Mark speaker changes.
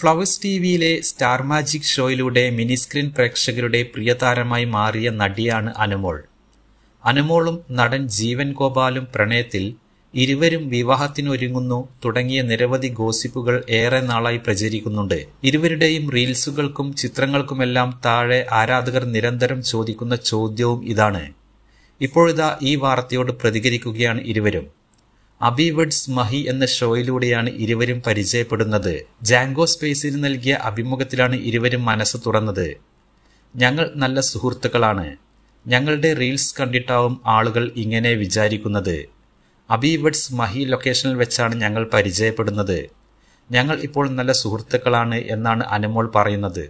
Speaker 1: flowers T വിയിലെ star magic ഷോയിലൂടെ miniscreen പ്രേക്ഷകരുടെ പ്രിയതാരമായി മാറിയ നടിയാണ് അനുമോൾ അനുമോളും നടൻ ജീവൻ ഗോപാലും പ്രണയത്തിൽ ഇരുവരും വിവാഹത്തിനൊരുങ്ങുന്നു തുടങ്ങിയ നിരവധി ഗോസിപ്പുകൾ ഏറെ നാളായി പ്രചരിക്കുന്നുണ്ട് ഇരുവരുടെയും റീൽസുകൾക്കും ചിത്രങ്ങൾക്കുമെല്ലാം താഴെ ആരാധകർ നിരന്തരം ചോദിക്കുന്ന ചോദ്യവും ഇതാണ് ഇപ്പോഴിതാ ഈ വാർത്തയോട് പ്രതികരിക്കുകയാണ് ഇരുവരും അബിവഡ്സ് മഹി എന്ന ഷോയിലൂടെയാണ് ഇരുവരും പരിചയപ്പെടുന്നത് ജാങ്കോ സ്പേസിന് നൽകിയ അഭിമുഖത്തിലാണ് ഇരുവരും മനസ്സ് തുറന്നത് ഞങ്ങൾ നല്ല സുഹൃത്തുക്കളാണ് ഞങ്ങളുടെ റീൽസ് കണ്ടിട്ടാവും ആളുകൾ ഇങ്ങനെ വിചാരിക്കുന്നത് അബിവഡ്സ് മഹി ലൊക്കേഷനിൽ വെച്ചാണ് ഞങ്ങൾ പരിചയപ്പെടുന്നത് ഞങ്ങൾ ഇപ്പോൾ നല്ല സുഹൃത്തുക്കളാണ് എന്നാണ് അനുമോൾ പറയുന്നത്